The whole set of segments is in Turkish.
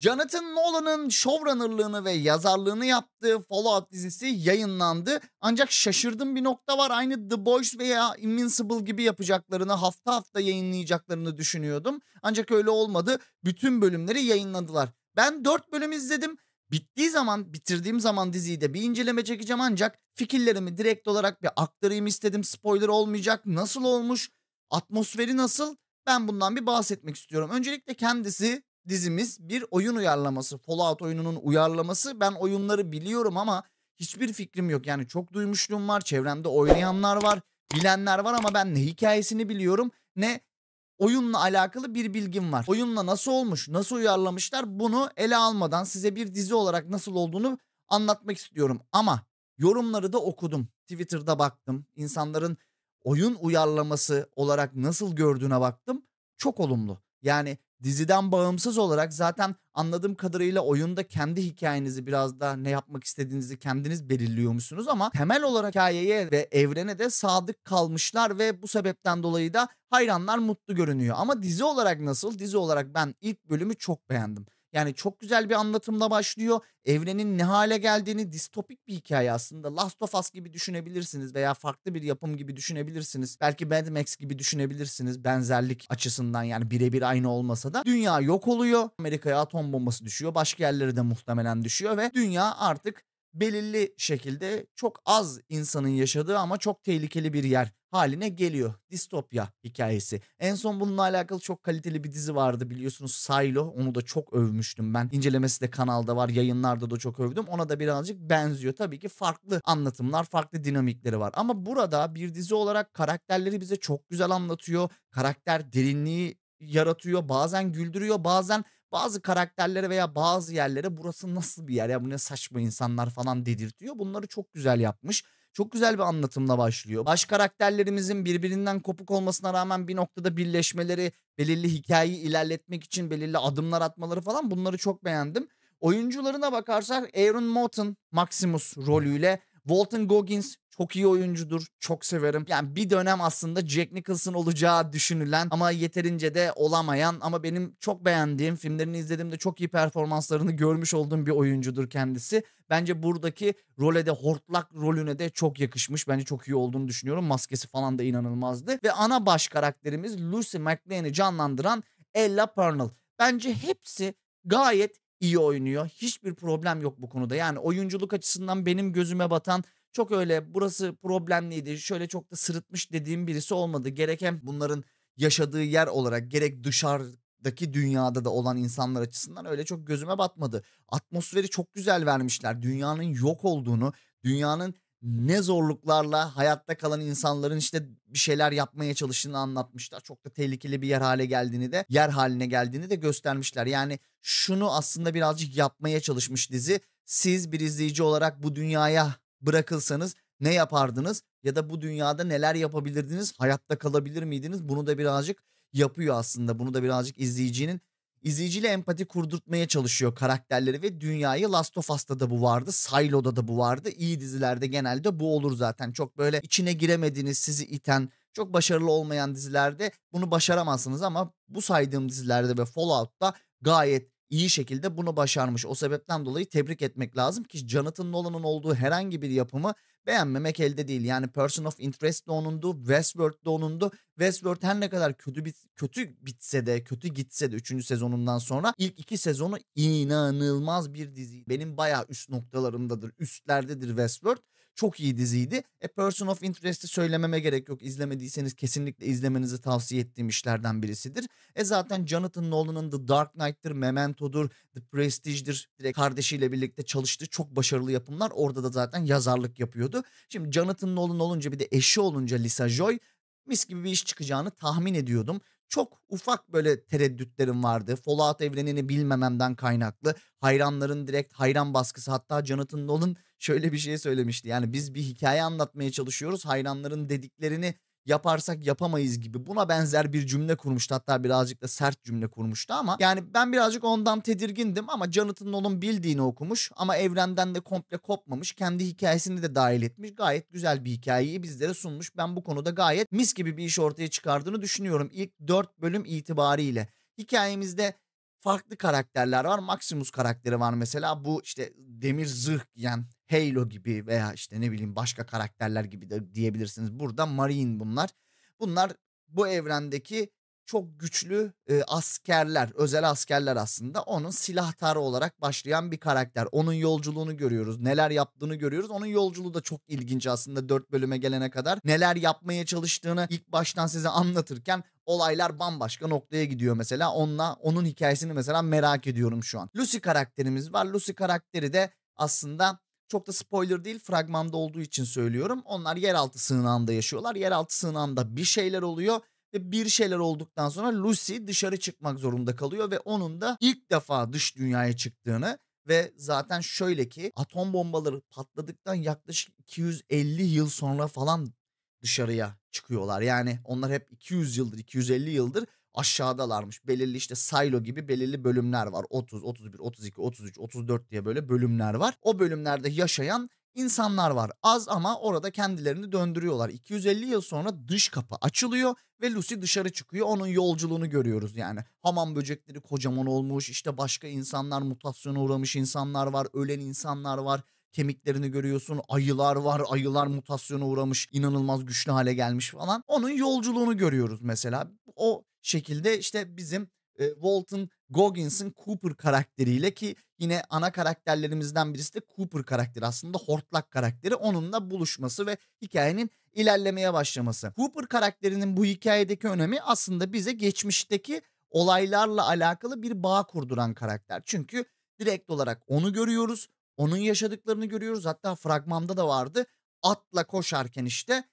Jonathan Nolan'ın showrunnerlığını ve yazarlığını yaptığı Fallout dizisi yayınlandı. Ancak şaşırdığım bir nokta var. Aynı The Boys veya Invincible gibi yapacaklarını hafta hafta yayınlayacaklarını düşünüyordum. Ancak öyle olmadı. Bütün bölümleri yayınladılar. Ben 4 bölüm izledim. Bittiği zaman, bitirdiğim zaman diziyi de bir inceleme çekeceğim ancak fikirlerimi direkt olarak bir aktarayım istedim. Spoiler olmayacak. Nasıl olmuş? Atmosferi nasıl? Ben bundan bir bahsetmek istiyorum. Öncelikle kendisi dizimiz bir oyun uyarlaması. Fallout oyununun uyarlaması. Ben oyunları biliyorum ama hiçbir fikrim yok. Yani çok duymuşluğum var. Çevremde oynayanlar var. Bilenler var ama ben ne hikayesini biliyorum ne oyunla alakalı bir bilgim var. Oyunla nasıl olmuş, nasıl uyarlamışlar bunu ele almadan size bir dizi olarak nasıl olduğunu anlatmak istiyorum. Ama yorumları da okudum. Twitter'da baktım. İnsanların oyun uyarlaması olarak nasıl gördüğüne baktım. Çok olumlu. Yani diziden bağımsız olarak zaten anladığım kadarıyla oyunda kendi hikayenizi biraz da ne yapmak istediğinizi kendiniz belirliyormuşsunuz ama temel olarak hikayeye ve evrene de sadık kalmışlar ve bu sebepten dolayı da hayranlar mutlu görünüyor. Ama dizi olarak nasıl? Dizi olarak ben ilk bölümü çok beğendim. Yani çok güzel bir anlatımla başlıyor. Evrenin ne hale geldiğini distopik bir hikaye aslında. Last of Us gibi düşünebilirsiniz veya farklı bir yapım gibi düşünebilirsiniz. Belki Mad Max gibi düşünebilirsiniz benzerlik açısından yani birebir aynı olmasa da. Dünya yok oluyor. Amerika'ya atom bombası düşüyor. Başka yerlere de muhtemelen düşüyor ve dünya artık belirli şekilde çok az insanın yaşadığı ama çok tehlikeli bir yer haline geliyor. Distopya hikayesi. En son bununla alakalı çok kaliteli bir dizi vardı biliyorsunuz Silo. Onu da çok övmüştüm ben. İncelemesi de kanalda var, yayınlarda da çok övdüm. Ona da birazcık benziyor. Tabii ki farklı anlatımlar, farklı dinamikleri var. Ama burada bir dizi olarak karakterleri bize çok güzel anlatıyor. Karakter derinliği yaratıyor. Bazen güldürüyor, bazen bazı karakterlere veya bazı yerlere burası nasıl bir yer ya bu ne saçma insanlar falan dedirtiyor. Bunları çok güzel yapmış. Çok güzel bir anlatımla başlıyor. Baş karakterlerimizin birbirinden kopuk olmasına rağmen bir noktada birleşmeleri, belirli hikayeyi ilerletmek için belirli adımlar atmaları falan bunları çok beğendim. Oyuncularına bakarsak Aaron Moten Maximus rolüyle Walton Goggins çok iyi oyuncudur. Çok severim. Yani bir dönem aslında Jack Nicholson olacağı düşünülen ama yeterince de olamayan ama benim çok beğendiğim filmlerini izlediğimde çok iyi performanslarını görmüş olduğum bir oyuncudur kendisi. Bence buradaki role de hortlak rolüne de çok yakışmış. Bence çok iyi olduğunu düşünüyorum. Maskesi falan da inanılmazdı. Ve ana baş karakterimiz Lucy McLean'i canlandıran Ella Purnell. Bence hepsi gayet iyi oynuyor. Hiçbir problem yok bu konuda. Yani oyunculuk açısından benim gözüme batan çok öyle burası problemliydi, şöyle çok da sırıtmış dediğim birisi olmadı. Gerek hem bunların yaşadığı yer olarak gerek dışarıdaki dünyada da olan insanlar açısından öyle çok gözüme batmadı. Atmosferi çok güzel vermişler. Dünyanın yok olduğunu, dünyanın ne zorluklarla hayatta kalan insanların işte bir şeyler yapmaya çalıştığını anlatmışlar. Çok da tehlikeli bir yer hale geldiğini de yer haline geldiğini de göstermişler. Yani şunu aslında birazcık yapmaya çalışmış dizi. Siz bir izleyici olarak bu dünyaya bırakılsanız ne yapardınız ya da bu dünyada neler yapabilirdiniz? Hayatta kalabilir miydiniz? Bunu da birazcık yapıyor aslında. Bunu da birazcık izleyicinin izleyiciyle empati kurdurtmaya çalışıyor karakterleri ve dünyayı Last of Us'ta da bu vardı. Silo'da da bu vardı. iyi dizilerde genelde bu olur zaten. Çok böyle içine giremediğiniz sizi iten çok başarılı olmayan dizilerde bunu başaramazsınız ama bu saydığım dizilerde ve Fallout'ta gayet iyi şekilde bunu başarmış. O sebepten dolayı tebrik etmek lazım ki Jonathan Nolan'ın olduğu herhangi bir yapımı beğenmemek elde değil. Yani Person of Interest de onundu, Westworld de onundu. Westworld her ne kadar kötü bit kötü bitse de, kötü gitse de 3. sezonundan sonra ilk 2 sezonu inanılmaz bir dizi. Benim bayağı üst noktalarımdadır, üstlerdedir Westworld. Çok iyi diziydi. A e, Person of Interest'i söylememe gerek yok. İzlemediyseniz kesinlikle izlemenizi tavsiye ettiğim işlerden birisidir. E zaten Jonathan Nolan'ın The Dark Knight'tır, Memento'dur, The Prestige'dir. Direkt kardeşiyle birlikte çalıştığı çok başarılı yapımlar. Orada da zaten yazarlık yapıyordu. Şimdi Jonathan Nolan olunca bir de eşi olunca Lisa Joy mis gibi bir iş çıkacağını tahmin ediyordum. Çok ufak böyle tereddütlerim vardı. Fallout evrenini bilmememden kaynaklı. Hayranların direkt hayran baskısı hatta Jonathan Nolan şöyle bir şey söylemişti. Yani biz bir hikaye anlatmaya çalışıyoruz. Hayranların dediklerini yaparsak yapamayız gibi buna benzer bir cümle kurmuştu. Hatta birazcık da sert cümle kurmuştu ama yani ben birazcık ondan tedirgindim ama Jonathan Nolan bildiğini okumuş ama evrenden de komple kopmamış. Kendi hikayesini de dahil etmiş. Gayet güzel bir hikayeyi bizlere sunmuş. Ben bu konuda gayet mis gibi bir iş ortaya çıkardığını düşünüyorum. ilk 4 bölüm itibariyle. Hikayemizde farklı karakterler var. Maximus karakteri var mesela. Bu işte demir zırh giyen Halo gibi veya işte ne bileyim başka karakterler gibi de diyebilirsiniz. Burada Marine bunlar. Bunlar bu evrendeki çok güçlü e, askerler, özel askerler aslında onun silahtarı olarak başlayan bir karakter. Onun yolculuğunu görüyoruz, neler yaptığını görüyoruz. Onun yolculuğu da çok ilginç aslında dört bölüme gelene kadar. Neler yapmaya çalıştığını ilk baştan size anlatırken olaylar bambaşka noktaya gidiyor mesela. Onunla onun hikayesini mesela merak ediyorum şu an. Lucy karakterimiz var. Lucy karakteri de aslında çok da spoiler değil fragmanda olduğu için söylüyorum. Onlar yeraltı sığınağında yaşıyorlar. Yeraltı sığınağında bir şeyler oluyor işte bir şeyler olduktan sonra Lucy dışarı çıkmak zorunda kalıyor ve onun da ilk defa dış dünyaya çıktığını ve zaten şöyle ki atom bombaları patladıktan yaklaşık 250 yıl sonra falan dışarıya çıkıyorlar. Yani onlar hep 200 yıldır 250 yıldır aşağıdalarmış. Belirli işte silo gibi belirli bölümler var. 30, 31, 32, 33, 34 diye böyle bölümler var. O bölümlerde yaşayan insanlar var. Az ama orada kendilerini döndürüyorlar. 250 yıl sonra dış kapı açılıyor ve Lucy dışarı çıkıyor. Onun yolculuğunu görüyoruz yani. Hamam böcekleri kocaman olmuş. İşte başka insanlar mutasyona uğramış insanlar var. Ölen insanlar var. Kemiklerini görüyorsun. Ayılar var. Ayılar mutasyona uğramış. inanılmaz güçlü hale gelmiş falan. Onun yolculuğunu görüyoruz mesela. O şekilde işte bizim e, Walton Goggins'in Cooper karakteriyle ki yine ana karakterlerimizden birisi de Cooper karakteri aslında hortlak karakteri onunla buluşması ve hikayenin ilerlemeye başlaması. Cooper karakterinin bu hikayedeki önemi aslında bize geçmişteki olaylarla alakalı bir bağ kurduran karakter. Çünkü direkt olarak onu görüyoruz, onun yaşadıklarını görüyoruz. Hatta fragmanda da vardı. Atla koşarken işte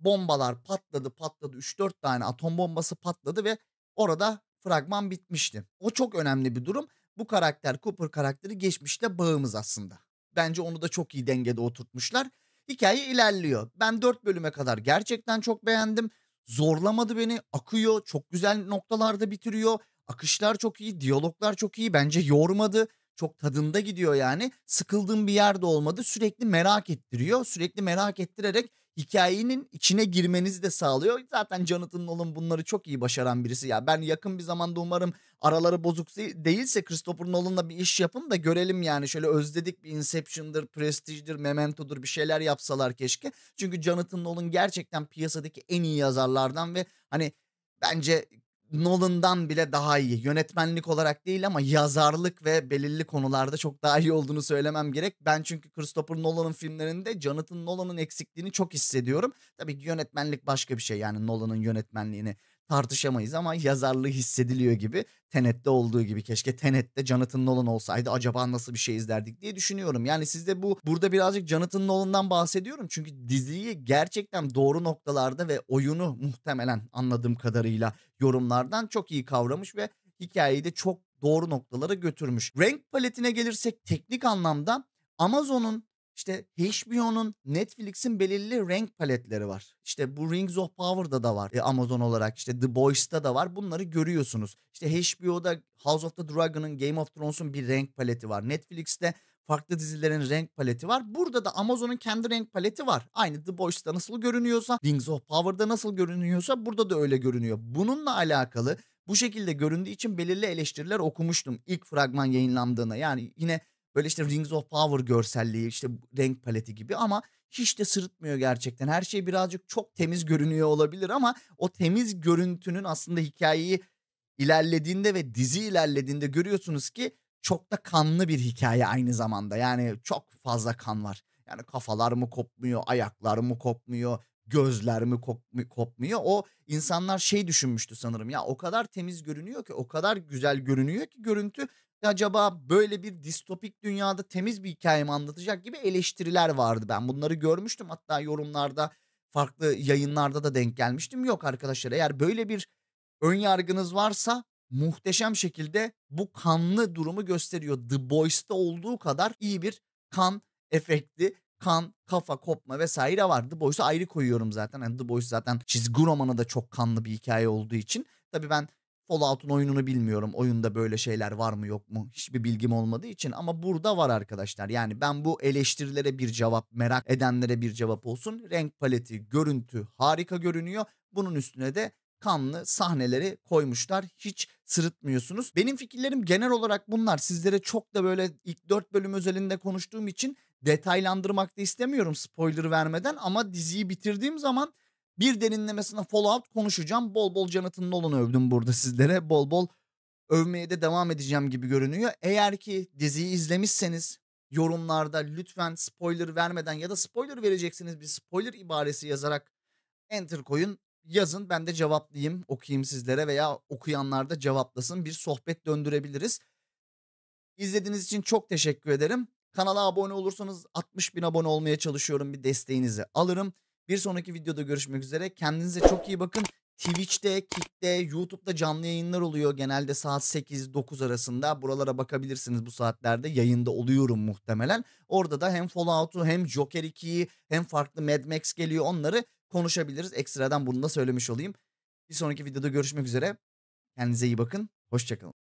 bombalar patladı patladı 3-4 tane atom bombası patladı ve orada fragman bitmişti. O çok önemli bir durum. Bu karakter Cooper karakteri geçmişte bağımız aslında. Bence onu da çok iyi dengede oturtmuşlar. Hikaye ilerliyor. Ben 4 bölüme kadar gerçekten çok beğendim. Zorlamadı beni. Akıyor. Çok güzel noktalarda bitiriyor. Akışlar çok iyi. Diyaloglar çok iyi. Bence yormadı. Çok tadında gidiyor yani. Sıkıldığım bir yerde olmadı. Sürekli merak ettiriyor. Sürekli merak ettirerek hikayenin içine girmenizi de sağlıyor. Zaten Jonathan Nolan bunları çok iyi başaran birisi. Ya ben yakın bir zamanda umarım araları bozuk değilse Christopher Nolan'la bir iş yapın da görelim yani. Şöyle özledik bir Inception'dır, Prestige'dir, Memento'dur bir şeyler yapsalar keşke. Çünkü Jonathan Nolan gerçekten piyasadaki en iyi yazarlardan ve hani bence Nolan'dan bile daha iyi. Yönetmenlik olarak değil ama yazarlık ve belirli konularda çok daha iyi olduğunu söylemem gerek. Ben çünkü Christopher Nolan'ın filmlerinde Jonathan Nolan'ın eksikliğini çok hissediyorum. Tabii ki yönetmenlik başka bir şey yani Nolan'ın yönetmenliğini tartışamayız ama yazarlığı hissediliyor gibi. Tenet'te olduğu gibi keşke Tenet'te Jonathan Nolan olsaydı acaba nasıl bir şey izlerdik diye düşünüyorum. Yani sizde bu burada birazcık Jonathan Nolan'dan bahsediyorum. Çünkü diziyi gerçekten doğru noktalarda ve oyunu muhtemelen anladığım kadarıyla yorumlardan çok iyi kavramış ve hikayeyi de çok doğru noktalara götürmüş. Renk paletine gelirsek teknik anlamda Amazon'un işte HBO'nun Netflix'in belirli renk paletleri var. İşte bu Rings of Power'da da var. E, Amazon olarak işte The Boys'ta da var. Bunları görüyorsunuz. İşte HBO'da House of the Dragon'ın Game of Thrones'un bir renk paleti var. Netflix'te farklı dizilerin renk paleti var. Burada da Amazon'un kendi renk paleti var. Aynı The Boys'ta nasıl görünüyorsa, Rings of Power'da nasıl görünüyorsa burada da öyle görünüyor. Bununla alakalı bu şekilde göründüğü için belirli eleştiriler okumuştum ilk fragman yayınlandığına. Yani yine böyle işte Rings of Power görselliği, işte renk paleti gibi ama hiç de sırıtmıyor gerçekten. Her şey birazcık çok temiz görünüyor olabilir ama o temiz görüntünün aslında hikayeyi ilerlediğinde ve dizi ilerlediğinde görüyorsunuz ki çok da kanlı bir hikaye aynı zamanda. Yani çok fazla kan var. Yani kafalar mı kopmuyor, ayaklar mı kopmuyor, gözler mi kopmuyor. O insanlar şey düşünmüştü sanırım ya o kadar temiz görünüyor ki o kadar güzel görünüyor ki görüntü acaba böyle bir distopik dünyada temiz bir hikaye mi anlatacak gibi eleştiriler vardı. Ben bunları görmüştüm hatta yorumlarda farklı yayınlarda da denk gelmiştim. Yok arkadaşlar eğer böyle bir ön yargınız varsa muhteşem şekilde bu kanlı durumu gösteriyor. The Boys'ta olduğu kadar iyi bir kan efekti kan, kafa kopma vesaire var. The Boys'u ayrı koyuyorum zaten. Yani The Boys zaten çizgi romanı da çok kanlı bir hikaye olduğu için. Tabii ben Fallout'un oyununu bilmiyorum. Oyunda böyle şeyler var mı yok mu hiçbir bilgim olmadığı için ama burada var arkadaşlar. Yani ben bu eleştirilere bir cevap, merak edenlere bir cevap olsun. Renk paleti, görüntü harika görünüyor. Bunun üstüne de kanlı sahneleri koymuşlar. Hiç sırıtmıyorsunuz. Benim fikirlerim genel olarak bunlar. Sizlere çok da böyle ilk dört bölüm özelinde konuştuğum için detaylandırmak da istemiyorum spoiler vermeden ama diziyi bitirdiğim zaman bir derinlemesine Fallout konuşacağım. Bol bol Jonathan Nolan'ı övdüm burada sizlere. Bol bol övmeye de devam edeceğim gibi görünüyor. Eğer ki diziyi izlemişseniz yorumlarda lütfen spoiler vermeden ya da spoiler vereceksiniz bir spoiler ibaresi yazarak enter koyun yazın ben de cevaplayayım okuyayım sizlere veya okuyanlar da cevaplasın bir sohbet döndürebiliriz. İzlediğiniz için çok teşekkür ederim. Kanala abone olursanız 60 bin abone olmaya çalışıyorum bir desteğinizi alırım. Bir sonraki videoda görüşmek üzere. Kendinize çok iyi bakın. Twitch'te, Kick'te, YouTube'da canlı yayınlar oluyor. Genelde saat 8-9 arasında. Buralara bakabilirsiniz bu saatlerde. Yayında oluyorum muhtemelen. Orada da hem Fallout'u hem Joker 2'yi hem farklı Mad Max geliyor onları konuşabiliriz. Ekstradan bunu da söylemiş olayım. Bir sonraki videoda görüşmek üzere. Kendinize iyi bakın. Hoşçakalın.